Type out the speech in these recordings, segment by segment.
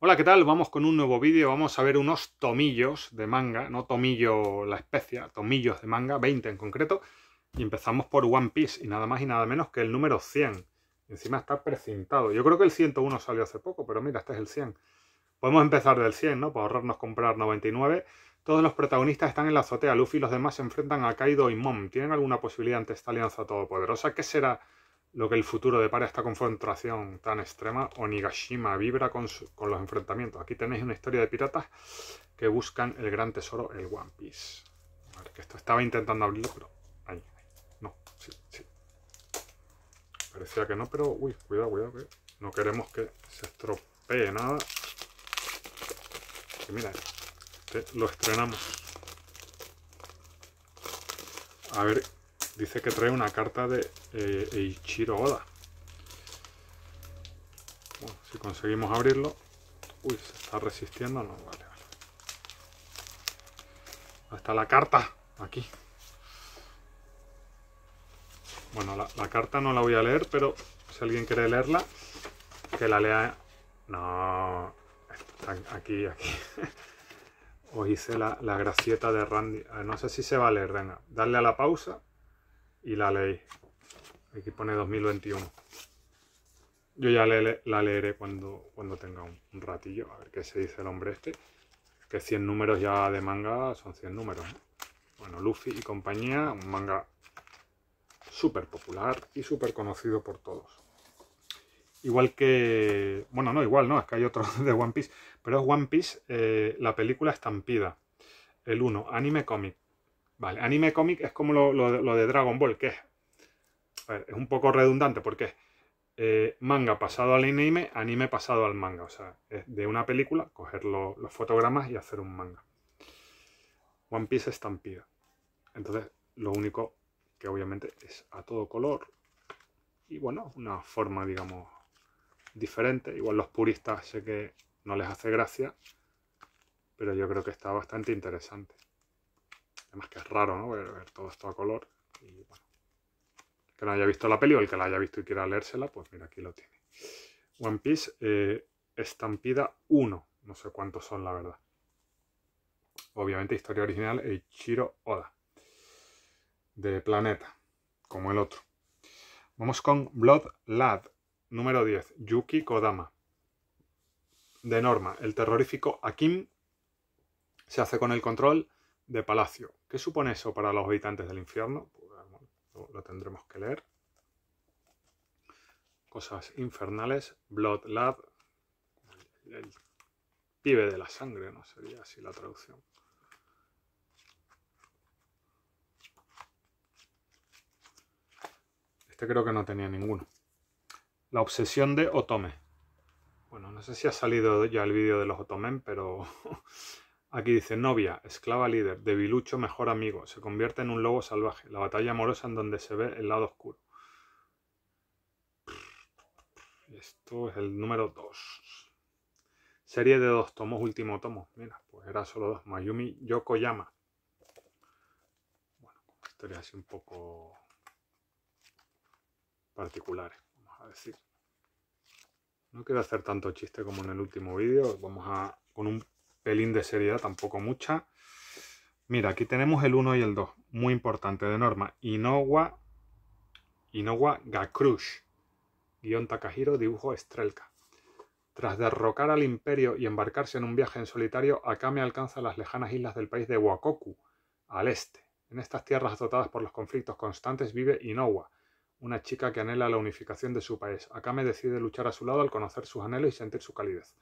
Hola, ¿qué tal? Vamos con un nuevo vídeo, vamos a ver unos tomillos de manga, no tomillo la especia, tomillos de manga, 20 en concreto, y empezamos por One Piece, y nada más y nada menos que el número 100. Encima está precintado. Yo creo que el 101 salió hace poco, pero mira, este es el 100. Podemos empezar del 100, ¿no? Para ahorrarnos comprar 99. Todos los protagonistas están en la azotea. Luffy y los demás se enfrentan a Kaido y Mom. ¿Tienen alguna posibilidad ante esta alianza todopoderosa? ¿Qué será lo que el futuro depara esta confrontación tan extrema, Onigashima vibra con, los enfrentamientos. Aquí tenéis una historia de piratas que buscan el gran tesoro, el One Piece. A ver, que esto estaba intentando abrirlo, pero... Ahí, No, sí, sí. Parecía que no, pero... Uy, cuidado, cuidado, que no queremos que se estropee nada. Que mira, este lo estrenamos. A ver Dice que trae una carta de eh, Ichiro Oda. Bueno, si conseguimos abrirlo. Uy, se está resistiendo. No, vale, vale. está la carta. Aquí. Bueno, la, carta no la voy a leer, pero si alguien quiere leerla, que la lea. No. Aquí, aquí. Os hice la, gracieta de Randy. Eh, no sé si se va a leer, venga. Darle a la pausa y la ley. Aquí pone 2021. Yo ya le, la leeré cuando, cuando tenga un, ratillo, a ver qué se dice el hombre este. Que 100 números ya de manga son 100 números. Bueno, Luffy y compañía, un manga súper popular y súper conocido por todos. Igual que... Bueno, no, igual no, es que hay otro de One Piece. Pero es One Piece, eh, la película Estampida. El 1, anime cómic. Vale, anime cómic es como lo, de Dragon Ball, que es, ver, es un poco redundante porque es eh, manga pasado al anime, anime pasado al manga. O sea, es de una película, coger los fotogramas y hacer un manga. One Piece estampida. Entonces, lo único que obviamente es a todo color y bueno, una forma, digamos, diferente. Igual los puristas sé que no les hace gracia, pero yo creo que está bastante interesante. Además que es raro, ¿no? Ver, todo esto a color. Y bueno, el que no haya visto la peli o el que la haya visto y quiera leérsela, pues mira, aquí lo tiene. One Piece Estampida eh, 1. No sé cuántos son, la verdad. Obviamente, historia original Ichiro Oda. De Planeta, como el otro. Vamos con Blood Lad, número 10, Yuki Kodama. De Norma, el terrorífico Akim se hace con el control de Palacio. ¿Qué supone eso para los habitantes del infierno? Pues, lo, tendremos que leer. Cosas infernales. Blood Lab. pibe de la sangre, ¿no? Sería así la traducción. Este creo que no tenía ninguno. La obsesión de Otome. Bueno, no sé si ha salido ya el vídeo de los Otomen, pero Aquí dice, novia, esclava líder, debilucho, mejor amigo, se convierte en un lobo salvaje, la batalla amorosa en donde se ve el lado oscuro. Esto es el número 2. Serie de dos tomos, último tomo. Mira, pues era solo dos. Mayumi Yokoyama. Bueno, historias así un poco particulares, vamos a decir. No quiero hacer tanto chiste como en el último vídeo. Vamos a con un pelín de seriedad, tampoco mucha. Mira, aquí tenemos el 1 y el 2, muy importante de norma. Inowa, Inowa Gakrush, guión Takahiro, dibujo Estrelka. Tras derrocar al imperio y embarcarse en un viaje en solitario, Akame alcanza las lejanas islas del país de Wakoku, al este. En estas tierras dotadas por los conflictos constantes vive Inowa, una chica que anhela la unificación de su país. Akame decide luchar a su lado al conocer sus anhelos y sentir su calidez.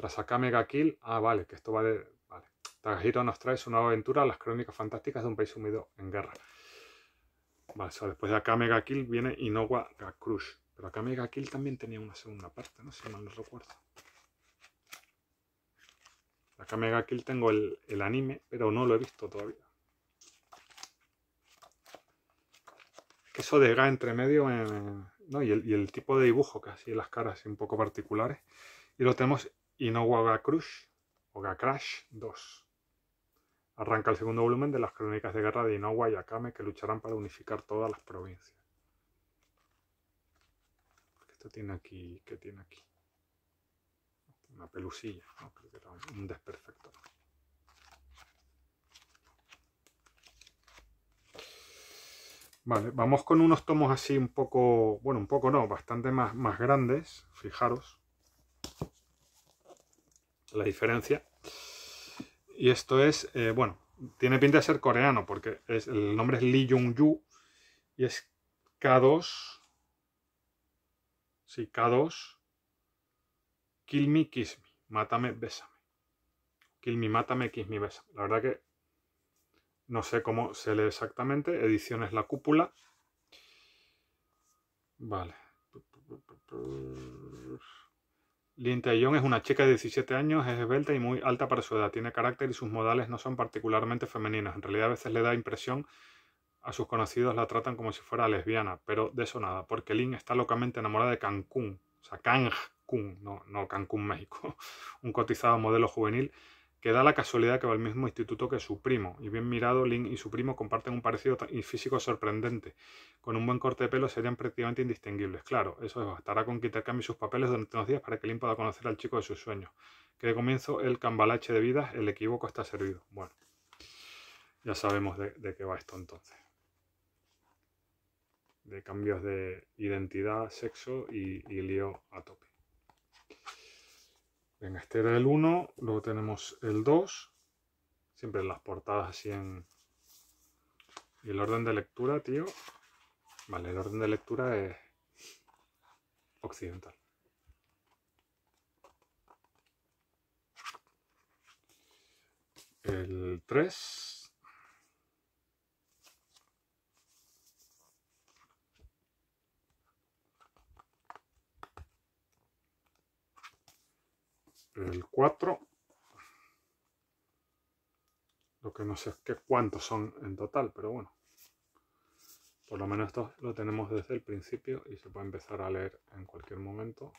Tras acá ga Kill, ah, vale, que esto va de. Vale. Tagahiro nos trae su nueva aventura, las crónicas fantásticas de un país sumido en guerra. Vale, o sea, después de acá Mega Kill viene Inowa Gakrush. Crush. Pero acá ga Kill también tenía una segunda parte, ¿no? Si mal no recuerdo. acá Mega Kill tengo el, anime, pero no lo he visto todavía. que eso de ga entre medio, eh, ¿no? y, el, y, el, tipo de dibujo casi, las caras un poco particulares. Y lo tenemos y no o Gakrash 2. Arranca el segundo volumen de las crónicas de guerra de Inoua y Akame que lucharán para unificar todas las provincias. Esto tiene aquí, ¿qué tiene aquí? Una pelusilla, un desperfecto. Vale, vamos con unos tomos así un poco, bueno, un poco no, bastante más, más grandes, fijaros la diferencia. Y esto es, eh, bueno, tiene pinta de ser coreano, porque es, el nombre es Lee Jung-yu y es K2. Sí, K2. Kill me, kiss me. Mátame, bésame. Kill me, mátame, kiss me, bésame. La verdad que no sé cómo se lee exactamente. Ediciones La Cúpula. Vale. Lin Taeyong es una chica de 17 años, es esbelta y muy alta para su edad. Tiene carácter y sus modales no son particularmente femeninos. En realidad a veces le da impresión a sus conocidos la tratan como si fuera lesbiana, pero de eso nada, porque Lin está locamente enamorada de Cancún, o sea, Cancún, no, no Cancún, México, un cotizado modelo juvenil que da la casualidad que va al mismo instituto que su primo, y bien mirado, Link y su primo comparten un parecido físico sorprendente. Con un buen corte de pelo serían prácticamente indistinguibles, claro, eso es, bastará con que intercambie sus papeles durante unos días para que Link pueda conocer al chico de sus sueños. Que de comienzo el cambalache de vidas, el equívoco está servido. Bueno, ya sabemos de, qué va esto entonces. De cambios de identidad, sexo y lío a tope. En este era el 1, luego tenemos el 2, siempre las portadas así en... Y el orden de lectura, tío. Vale, el orden de lectura es occidental. El 3, el 4. Lo que no sé es cuántos son en total, pero bueno. Por lo menos esto lo tenemos desde el principio y se puede empezar a leer en cualquier momento.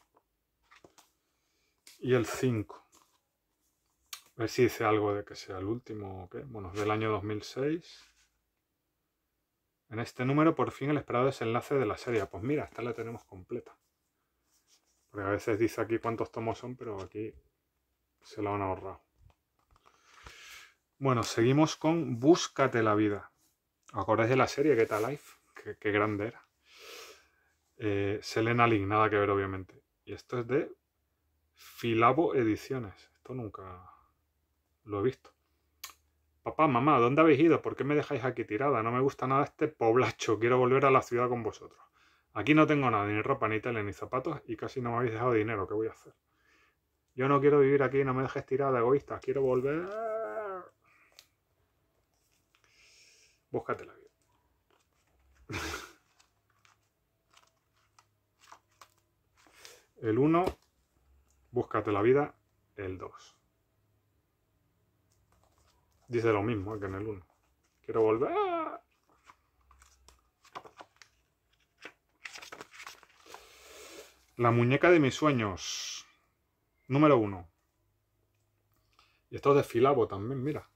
Y el 5. A ver si dice algo de que sea el último o qué. Bueno, es del año 2006. En este número, por fin, el esperado desenlace de la serie. Ah, pues mira, esta la tenemos completa. Porque a veces dice aquí cuántos tomos son, pero aquí se la han ahorrado. Bueno, seguimos con Búscate la vida. ¿Acordáis de la serie Get Life? Qué, grande era. Eh, Selena Link, nada que ver, obviamente. Y esto es de Filabo Ediciones. Esto nunca lo he visto. Papá, mamá, ¿dónde habéis ido? ¿Por qué me dejáis aquí tirada? No me gusta nada este poblacho. Quiero volver a la ciudad con vosotros. Aquí no tengo nada, ni ropa, ni tele, ni zapatos, y casi no me habéis dejado dinero, ¿qué voy a hacer? Yo no quiero vivir aquí, no me dejes tirada, egoísta, quiero volver. Búscate la vida. El 1, búscate la vida, el 2. Dice lo mismo ¿eh? que en el 1. Quiero volver. La muñeca de mis sueños. Número uno. Y esto es de Filabo también, mira.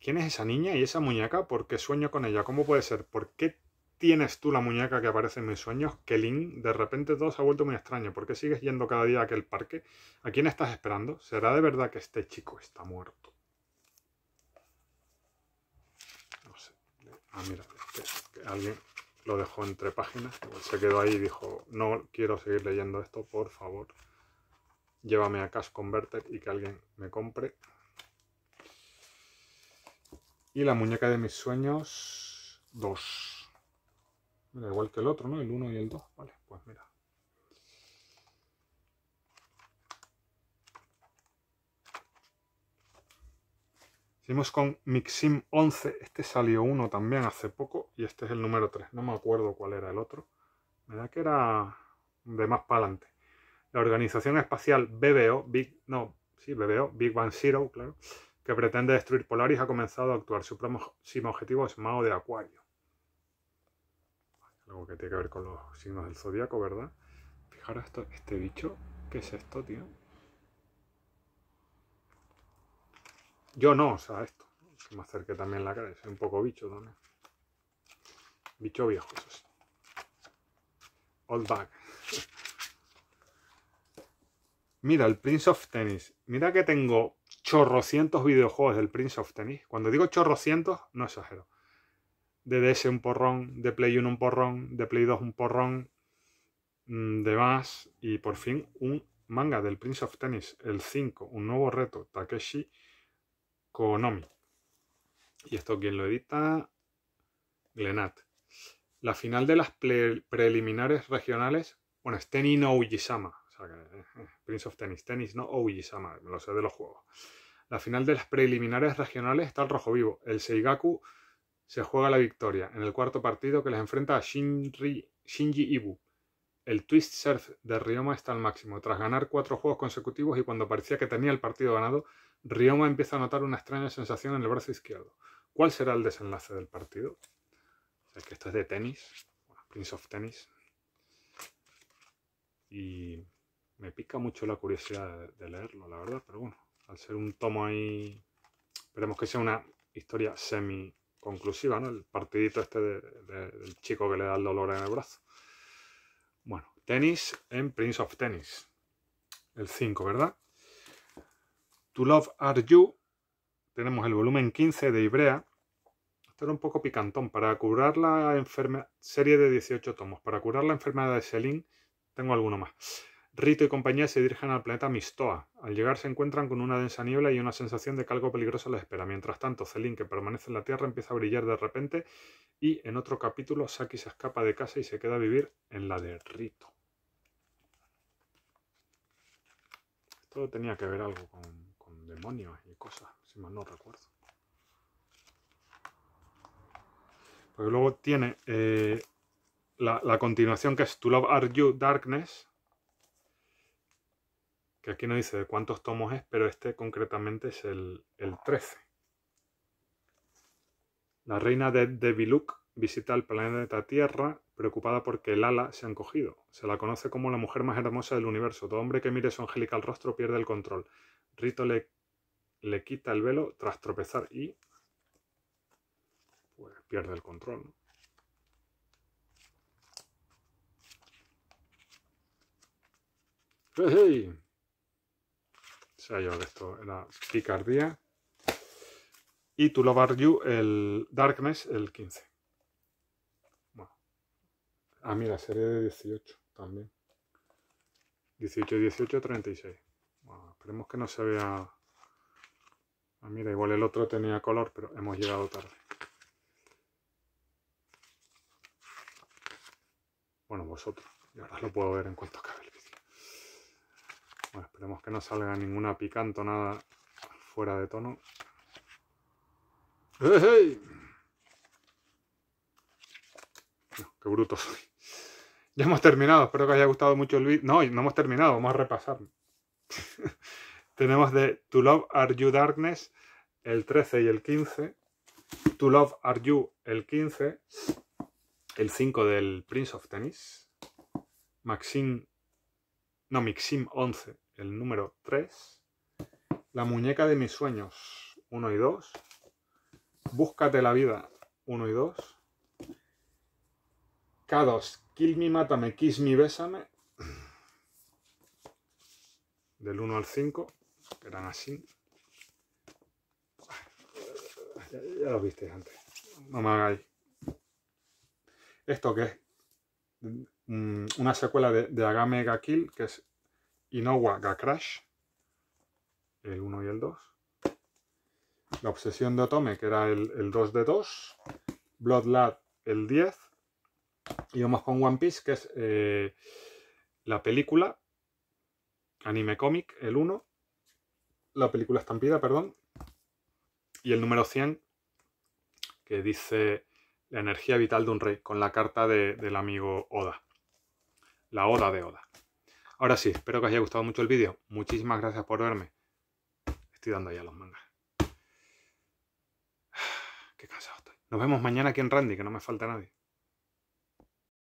¿Quién es esa niña y esa muñeca? ¿Por qué sueño con ella? ¿Cómo puede ser? ¿Por qué tienes tú la muñeca que aparece en mis sueños? Kelin, de repente todo se ha vuelto muy extraño. ¿Por qué sigues yendo cada día a aquel parque? ¿A quién estás esperando? ¿Será de verdad que este chico está muerto? No sé. Ah, mira, que alguien lo dejó entre páginas, se quedó ahí y dijo, no quiero seguir leyendo esto, por favor, llévame a Cash Converter y que alguien me compre. Y la muñeca de mis sueños, 2. Mira, igual que el otro, ¿no? El uno y el dos. Vale, pues mira. Seguimos con Mixim 11. Este salió uno también hace poco y este es el número 3. No me acuerdo cuál era el otro. Me da que era de más para adelante. La organización espacial BBO, Big, no, sí, BBO, Big Bang Zero, claro, que pretende destruir Polaris, ha comenzado a actuar. Su próximo objetivo es Mao de Acuario. Algo que tiene que ver con los signos del zodiaco, ¿verdad? Fijaros esto, este bicho. ¿Qué es esto, tío? Yo no, o sea, esto. me acerqué también la cara, soy un poco bicho Bicho viejo, eso sí. Old bag. Mira, el Prince of Tennis. Mira que tengo chorrocientos videojuegos del Prince of Tennis. Cuando digo chorrocientos, no exagero. De DS un porrón, de Play 1 un porrón, de Play 2 un porrón, mm, de más. Y por fin un manga del Prince of Tennis, el 5, un nuevo reto, Takeshi Konomi. Y esto ¿quién lo edita, Glenat. La final de las preliminares regionales, bueno, es Tenny no Ujisama. Eh, Prince of Tennis, Tenis no Ujisama, me lo sé de los juegos. La final de las preliminares regionales está el rojo vivo. El Seigaku se juega la victoria en el cuarto partido que les enfrenta a Shinji Ibu. El twist surf de Ryoma está al máximo. Tras ganar cuatro juegos consecutivos y cuando parecía que tenía el partido ganado, Rioma empieza a notar una extraña sensación en el brazo izquierdo. ¿Cuál será el desenlace del partido? Es que esto es de tenis, Prince of Tennis. Y me pica mucho la curiosidad de leerlo, la verdad, pero bueno, al ser un tomo ahí, esperemos que sea una historia semi conclusiva, ¿no? El partidito este del chico que le da el dolor en el brazo. Bueno, tenis en Prince of Tennis. El 5, ¿verdad? To Love Are You. Tenemos el volumen 15 de Ibrea. Esto era un poco picantón. Para curar la enfermedad. Serie de 18 tomos. Para curar la enfermedad de Selin, tengo alguno más. Rito y compañía se dirigen al planeta Mistoa. Al llegar se encuentran con una densa niebla y una sensación de que algo peligroso les espera. Mientras tanto, Celine que permanece en la Tierra, empieza a brillar de repente y en otro capítulo Saki se escapa de casa y se queda a vivir en la de Rito. Esto tenía que ver algo con demonios y cosas, si mal no recuerdo. Porque luego tiene eh, la, continuación que es To Love Are You Darkness. Que aquí no dice de cuántos tomos es, pero este concretamente es el, 13. La reina de Deviluk visita el planeta Tierra preocupada porque el ala se ha encogido. Se la conoce como la mujer más hermosa del universo. Todo hombre que mire su angelical rostro pierde el control. Rito le le quita el velo tras tropezar y pues, pierde el control. se ¡Hey! llevado esto era picardía. Y To Love You, el Darkness, el 15. Bueno. Ah, mira, serie de 18 también. 18, 18, 36. Bueno, esperemos que no se vea Ah, mira, igual el otro tenía color, pero hemos llegado tarde. Bueno, vosotros. Y ahora lo puedo ver en cuanto acabe el vídeo. Bueno, esperemos que no salga ninguna nada fuera de tono. ¡Hey, ¡Qué bruto soy! Ya hemos terminado, espero que os haya gustado mucho el vídeo. No, no hemos terminado, vamos a repasar. Tenemos de To Love Are You Darkness el 13 y el 15. To Love Are You el 15. El 5 del Prince of Tennis. Maxim. No, Mixim 11, el número 3. La muñeca de mis sueños 1 y 2. Búscate la vida 1 y 2. K2, Kill Me, Mátame, Kiss Me, Bésame. Del 1 al 5 eran así. Ya, los visteis antes. No me hagáis. ¿Esto que es? Mm, una secuela de, de, Agame Kill, que es Inowa Ga Crash, el 1 y el 2. La obsesión de Otome, que era el, 2 de 2. Bloodlad, el 10. Y vamos con One Piece, que es eh, la película, anime cómic, el 1 la película Estampida, perdón, y el número 100, que dice la energía vital de un rey, con la carta del amigo Oda. La Oda de Oda. Ahora sí, espero que os haya gustado mucho el vídeo. Muchísimas gracias por verme. Estoy dando ya los mangas. Qué cansado estoy. Nos vemos mañana aquí en Randy, que no me falta nadie.